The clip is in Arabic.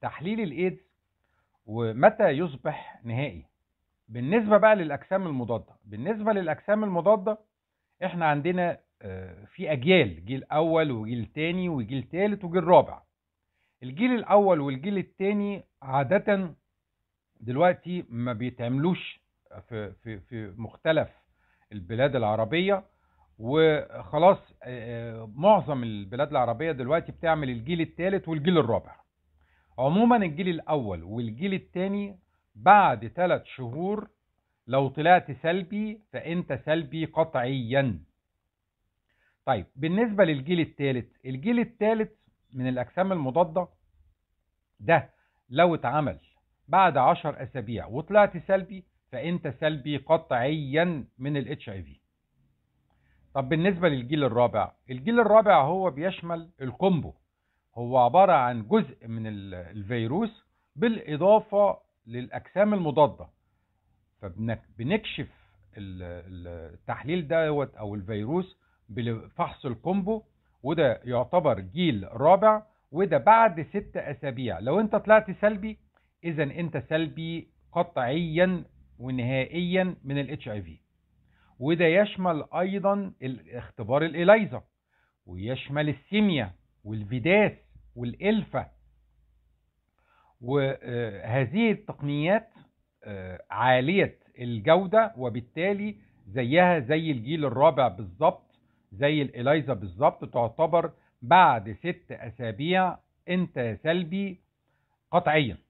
تحليل الايدز ومتى يصبح نهائي بالنسبة بقى للأجسام المضادة بالنسبة للأجسام المضادة احنا عندنا آه، في أجيال جيل أول وجيل تاني وجيل تالت وجيل رابع الجيل الأول والجيل التاني عادة دلوقتي ما بيتعملوش في, في, في مختلف البلاد العربية وخلاص آه، آه، معظم البلاد العربية دلوقتي بتعمل الجيل التالت والجيل الرابع عموما الجيل الأول والجيل التاني بعد ثلاث شهور لو طلعت سلبي فأنت سلبي قطعيا طيب بالنسبة للجيل الثالث الجيل الثالث من الأجسام المضادة ده لو اتعمل بعد عشر أسابيع وطلعت سلبي فأنت سلبي قطعيا من الاتش اي في طب بالنسبة للجيل الرابع الجيل الرابع هو بيشمل الكومبو هو عبارة عن جزء من الفيروس بالإضافة للأجسام المضادة فبنكشف التحليل دوت أو الفيروس بفحص الكومبو وده يعتبر جيل رابع وده بعد ست أسابيع لو أنت طلعت سلبي إذا أنت سلبي قطعيا ونهائيا من الاتش اي في وده يشمل أيضا اختبار الإليزا ويشمل السيميا والفيداس والإلفة آه، وهذه التقنيات آه، عالية الجودة وبالتالي زيها زي الجيل الرابع بالظبط زي الإليزا بالظبط تعتبر بعد ست أسابيع أنت سلبي قطعياً